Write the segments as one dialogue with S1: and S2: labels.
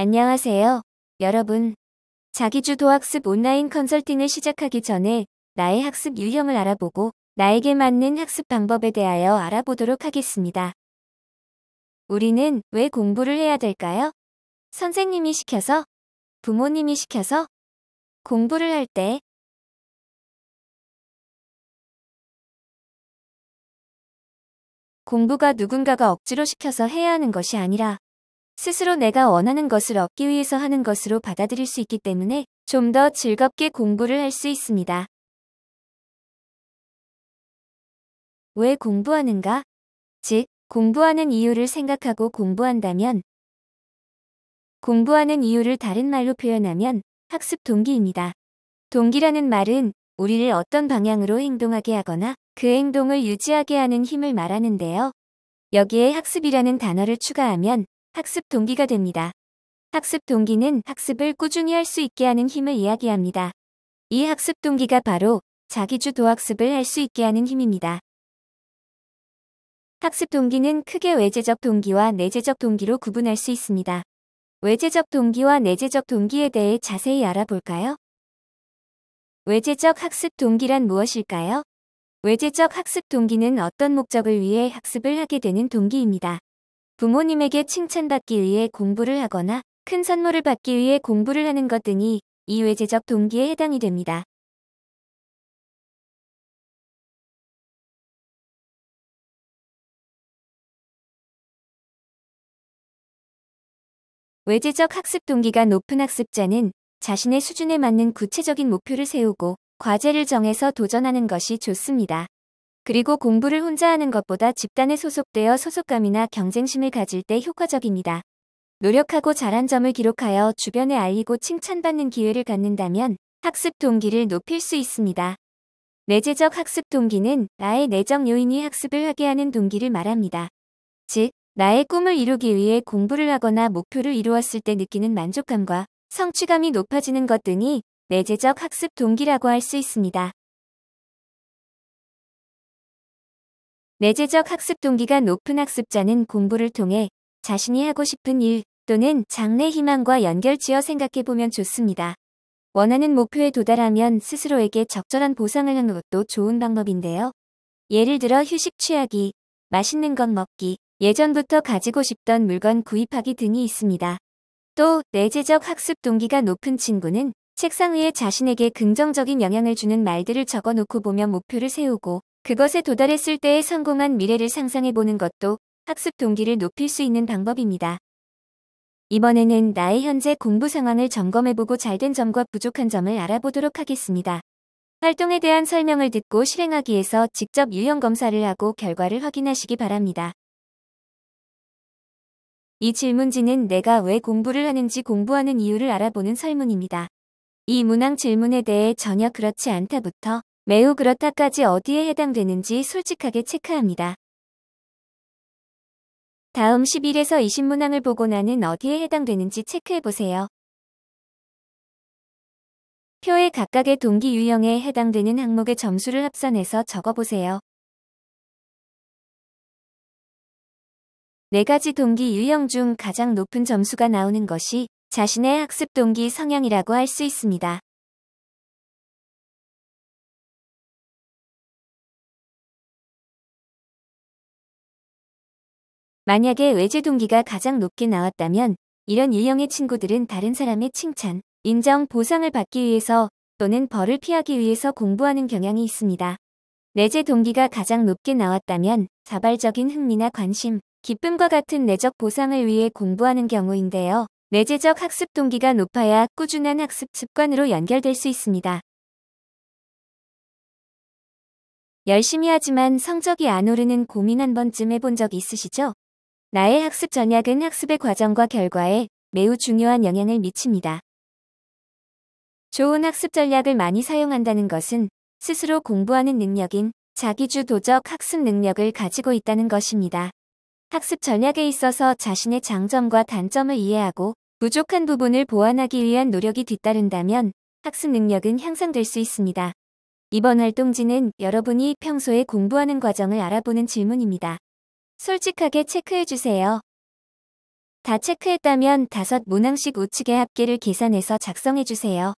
S1: 안녕하세요, 여러분. 자기주도 학습 온라인 컨설팅을 시작하기 전에 나의 학습 유형을 알아보고 나에게 맞는 학습 방법에 대하여 알아보도록 하겠습니다. 우리는 왜 공부를 해야 될까요? 선생님이 시켜서? 부모님이 시켜서? 공부를 할 때 공부가 누군가가 억지로 시켜서 해야 하는 것이 아니라 스스로 내가 원하는 것을 얻기 위해서 하는 것으로 받아들일 수 있기 때문에 좀 더 즐겁게 공부를 할 수 있습니다. 왜 공부하는가? 즉, 공부하는 이유를 생각하고 공부한다면 공부하는 이유를 다른 말로 표현하면 학습 동기입니다. 동기라는 말은 우리를 어떤 방향으로 행동하게 하거나 그 행동을 유지하게 하는 힘을 말하는데요. 여기에 학습이라는 단어를 추가하면 학습 동기가 됩니다. 학습 동기는 학습을 꾸준히 할 수 있게 하는 힘을 이야기합니다. 이 학습 동기가 바로 자기주도 학습을 할 수 있게 하는 힘입니다. 학습 동기는 크게 외재적 동기와 내재적 동기로 구분할 수 있습니다. 외재적 동기와 내재적 동기에 대해 자세히 알아볼까요? 외재적 학습 동기란 무엇일까요? 외재적 학습 동기는 어떤 목적을 위해 학습을 하게 되는 동기입니다. 부모님에게 칭찬받기 위해 공부를 하거나 큰 선물을 받기 위해 공부를 하는 것 등이 이외재적 동기에 해당이 됩니다. 외제적 학습 동기가 높은 학습자는 자신의 수준에 맞는 구체적인 목표를 세우고 과제를 정해서 도전하는 것이 좋습니다. 그리고 공부를 혼자 하는 것보다 집단에 소속되어 소속감이나 경쟁심을 가질 때 효과적입니다. 노력하고 잘한 점을 기록하여 주변에 알리고 칭찬받는 기회를 갖는다면 학습 동기를 높일 수 있습니다. 내재적 학습 동기는 나의 내적 요인이 학습을 하게 하는 동기를 말합니다. 즉, 나의 꿈을 이루기 위해 공부를 하거나 목표를 이루었을 때 느끼는 만족감과 성취감이 높아지는 것 등이 내재적 학습 동기라고 할 수 있습니다. 내재적 학습 동기가 높은 학습자는 공부를 통해 자신이 하고 싶은 일 또는 장래 희망과 연결지어 생각해보면 좋습니다. 원하는 목표에 도달하면 스스로에게 적절한 보상을 하는 것도 좋은 방법인데요. 예를 들어 휴식 취하기, 맛있는 것 먹기, 예전부터 가지고 싶던 물건 구입하기 등이 있습니다. 또 내재적 학습 동기가 높은 친구는 책상 위에 자신에게 긍정적인 영향을 주는 말들을 적어놓고 보면 목표를 세우고 그것에 도달했을 때의 성공한 미래를 상상해보는 것도 학습 동기를 높일 수 있는 방법입니다. 이번에는 나의 현재 공부 상황을 점검해보고 잘된 점과 부족한 점을 알아보도록 하겠습니다. 활동에 대한 설명을 듣고 실행하기 에서 직접 유형 검사를 하고 결과를 확인하시기 바랍니다. 이 질문지는 내가 왜 공부를 하는지 공부하는 이유를 알아보는 설문입니다. 이 문항 질문에 대해 전혀 그렇지 않다부터 매우 그렇다까지 어디에 해당되는지 솔직하게 체크합니다. 다음 11에서 20 문항을 보고 나는 어디에 해당되는지 체크해보세요. 표의 각각의 동기 유형에 해당되는 항목의 점수를 합산해서 적어보세요. 네 가지 동기 유형 중 가장 높은 점수가 나오는 것이 자신의 학습 동기 성향이라고 할 수 있습니다. 만약에 외제 동기가 가장 높게 나왔다면 이런 유형의 친구들은 다른 사람의 칭찬, 인정, 보상을 받기 위해서 또는 벌을 피하기 위해서 공부하는 경향이 있습니다. 내재 동기가 가장 높게 나왔다면 자발적인 흥미나 관심, 기쁨과 같은 내적 보상을 위해 공부하는 경우인데요. 내재적 학습 동기가 높아야 꾸준한 학습 습관으로 연결될 수 있습니다. 열심히 하지만 성적이 안 오르는 고민 한 번쯤 해본 적 있으시죠? 나의 학습 전략은 학습의 과정과 결과에 매우 중요한 영향을 미칩니다. 좋은 학습 전략을 많이 사용한다는 것은 스스로 공부하는 능력인 자기주도적 학습 능력을 가지고 있다는 것입니다. 학습 전략에 있어서 자신의 장점과 단점을 이해하고 부족한 부분을 보완하기 위한 노력이 뒤따른다면 학습 능력은 향상될 수 있습니다. 이번 활동지는 여러분이 평소에 공부하는 과정을 알아보는 질문입니다. 솔직하게 체크해주세요. 다 체크했다면 다섯 모낭식 우측의 합계를 계산해서 작성해주세요.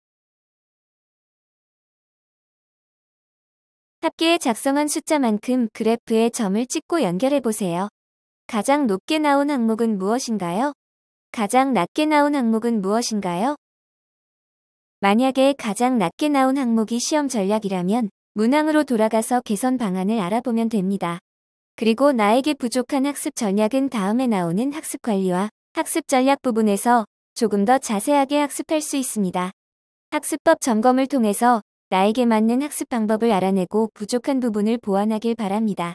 S1: 합계에 작성한 숫자만큼 그래프에 점을 찍고 연결해보세요. 가장 높게 나온 항목은 무엇인가요? 가장 낮게 나온 항목은 무엇인가요? 만약에 가장 낮게 나온 항목이 시험 전략이라면 문항으로 돌아가서 개선 방안을 알아보면 됩니다. 그리고 나에게 부족한 학습 전략은 다음에 나오는 학습 관리와 학습 전략 부분에서 조금 더 자세하게 학습할 수 있습니다. 학습법 점검을 통해서 나에게 맞는 학습 방법을 알아내고 부족한 부분을 보완하길 바랍니다.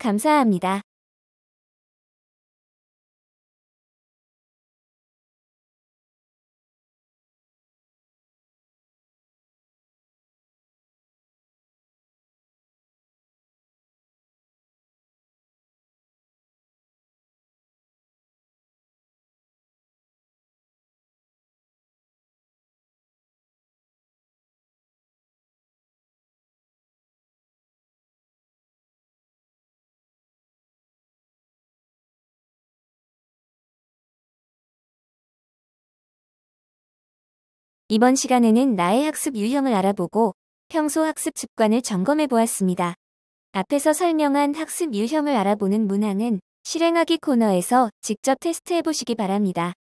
S2: 감사합니다. 이번
S1: 시간에는 나의 학습 유형을 알아보고 평소 학습 습관을 점검해 보았습니다. 앞에서 설명한 학습 유형을 알아보는 문항은 실행하기 코너에서 직접 테스트해 보시기 바랍니다.